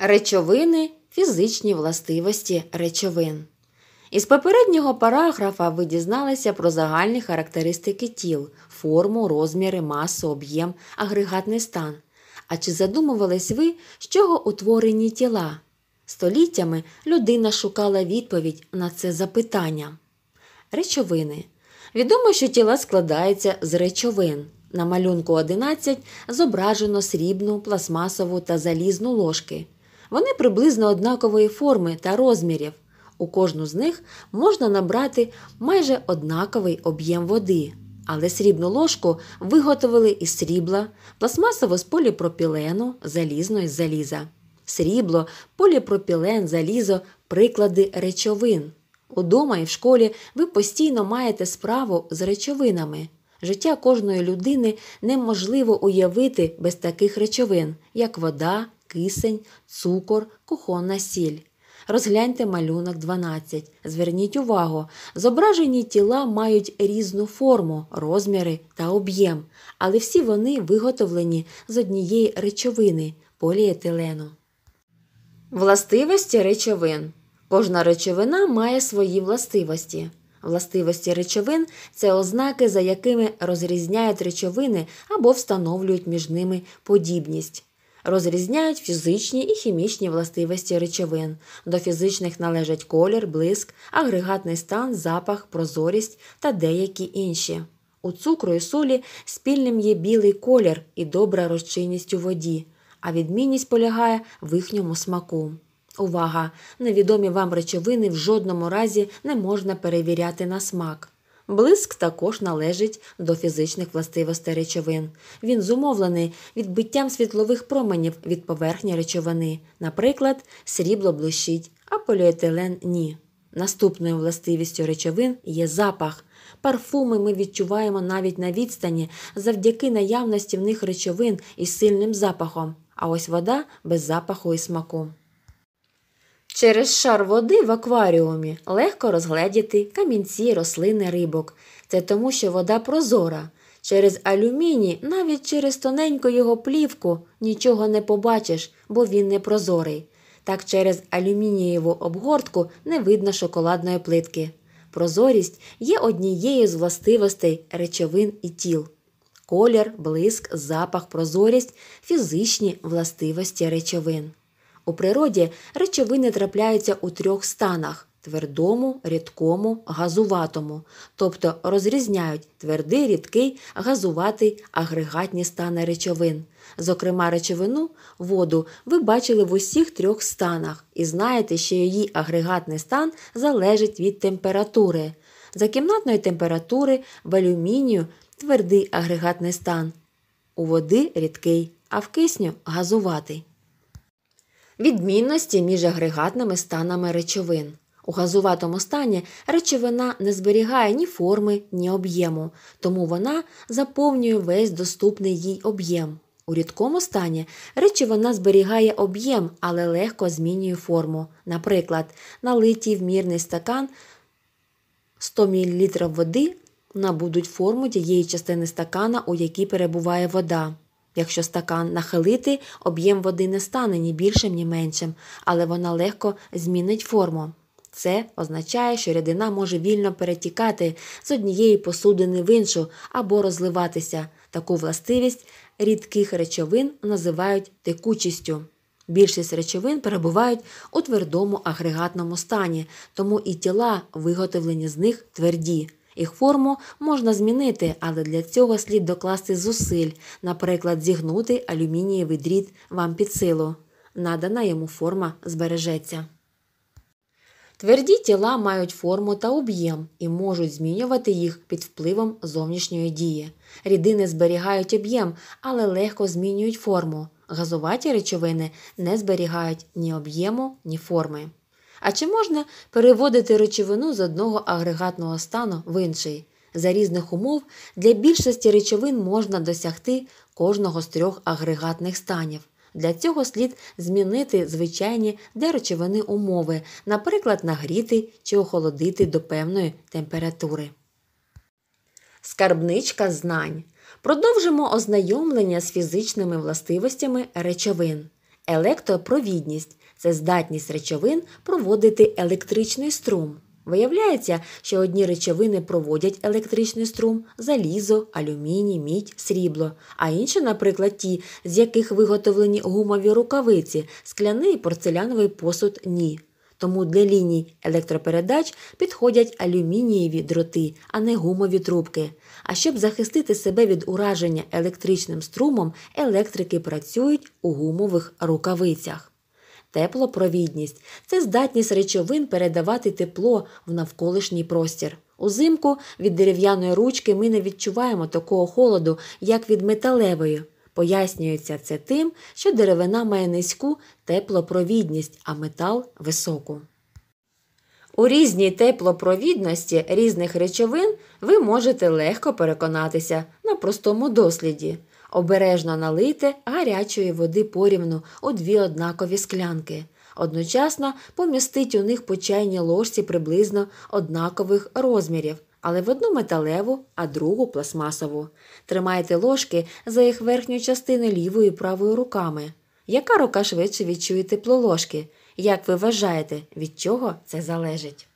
Речовини фізичні властивості речовин. Із попереднього параграфа ви дізналися про загальні характеристики тіл, форму, розміри, масу, об'єм, агрегатний стан. А чи задумувались ви, з чого утворені тіла? Століттями людина шукала відповідь на це запитання. Речовини. Відомо, що тіла складаються з речовин. На малюнку 11 зображено срібну, пластмасову та залізну ложки. Вони приблизно однакової форми та розмірів. У кожну з них можна набрати майже однаковий об'єм води, але срібну ложку виготовили із срібла, пластмасово з поліпропілену, залізно із заліза. Срібло, поліпропілен, залізо приклади речовин. Удома і в школі ви постійно маєте справу з речовинами. Життя кожної людини неможливо уявити без таких речовин, як вода, кисень, цукор, кухонна сіль. Розгляньте малюнок 12. Зверніть увагу, зображені тіла мають різну форму, розміри та об'єм, але всі вони виготовлені з однієї речовини поліетилену. Властивості речовин. Кожна речовина має свої властивості. Властивості речовин це ознаки, за якими розрізняють речовини або встановлюють між ними подібність. Розрізняють фізичні і хімічні властивості речовин. До фізичних належать колір, блиск, агрегатний стан, запах, прозорість та деякі інші. У цукру і солі спільним є білий колір і добра розчинність у воді, а відмінність полягає в їхньому смаку. Увага! Невідомі вам речовини в жодному разі не можна перевіряти на смак. Блиск також належить до фізичних властивостей речовин. Він зумовлений відбиттям світлових променів від поверхні речовини. Наприклад, срібло блищить, а поліетилен ні. Наступною властивістю речовин є запах. Парфуми ми відчуваємо навіть на відстані завдяки наявності в них речовин із сильним запахом, а ось вода без запаху і смаку. Через шар води в акваріумі легко розгледіти камінці, рослини рибок. Це тому, що вода прозора. Через алюміній, навіть через тоненьку його плівку, нічого не побачиш, бо він не прозорий. Так через алюмінієву обгортку не видно шоколадної плитки. Прозорість є однією з властивостей речовин і тіл. Колір, блиск, запах, прозорість фізичні властивості речовин. У природі речовини трапляються у трьох станах твердому, рідкому, газуватому, тобто розрізняють твердий, рідкий, газуватий, агрегатні стани речовин. Зокрема, речовину воду ви бачили в усіх трьох станах і знаєте, що її агрегатний стан залежить від температури. За кімнатної температури в алюмінію твердий агрегатний стан, у води рідкий, а в кисню газуватий відмінності між агрегатними станами речовин. У газуватому стані речовина не зберігає ні форми, ні об'єму, тому вона заповнює весь доступний їй об'єм. У рідкому стані речовина зберігає об'єм, але легко змінює форму. Наприклад, налитій в мірний стакан 100 мл води набудуть форму тієї частини стакана, у якій перебуває вода. Якщо стакан нахилити, об'єм води не стане ні більшим, ні меншим, але вона легко змінить форму. Це означає, що рядина може вільно перетікати з однієї посудини в іншу або розливатися. Таку властивість рідких речовин називають текучістю. Більшість речовин перебувають у твердому агрегатному стані, тому і тіла, виготовлені з них, тверді. Їх форму можна змінити, але для цього слід докласти зусиль, наприклад, зігнути алюмінієвий дріт вам під силу. Надана йому форма збережеться. Тверді тіла мають форму та об'єм і можуть змінювати їх під впливом зовнішньої дії. Рідини зберігають об'єм, але легко змінюють форму. Газуваті речовини не зберігають ні об'єму, ні форми. А чи можна переводити речовину з одного агрегатного стану в інший? За різних умов для більшості речовин можна досягти кожного з трьох агрегатних станів. Для цього слід змінити звичайні для речовини умови, наприклад, нагріти чи охолодити до певної температури. Скарбничка знань. Продовжимо ознайомлення з фізичними властивостями речовин. Електропровідність це здатність речовин проводити електричний струм. Виявляється, що одні речовини проводять електричний струм залізо, алюміній, мідь, срібло, а інші, наприклад, ті, з яких виготовлені гумові рукавиці, скляний порцеляновий посуд ні. Тому для ліній електропередач підходять алюмінієві дроти, а не гумові трубки. А щоб захистити себе від ураження електричним струмом, електрики працюють у гумових рукавицях. Теплопровідність це здатність речовин передавати тепло в навколишній простір. Узимку від дерев'яної ручки ми не відчуваємо такого холоду, як від металевої. Пояснюється це тим, що деревина має низьку теплопровідність, а метал високу. У різній теплопровідності різних речовин ви можете легко переконатися на простому досліді. Обережно налити гарячої води порівну у дві однакові склянки. Одночасно помістить у них по чайній ложці приблизно однакових розмірів, але в одну металеву, а другу пластмасову. Тримайте ложки за їх верхню частину лівою і правою руками. Яка рука швидше відчує тепло ложки? Як ви вважаєте, від чого це залежить?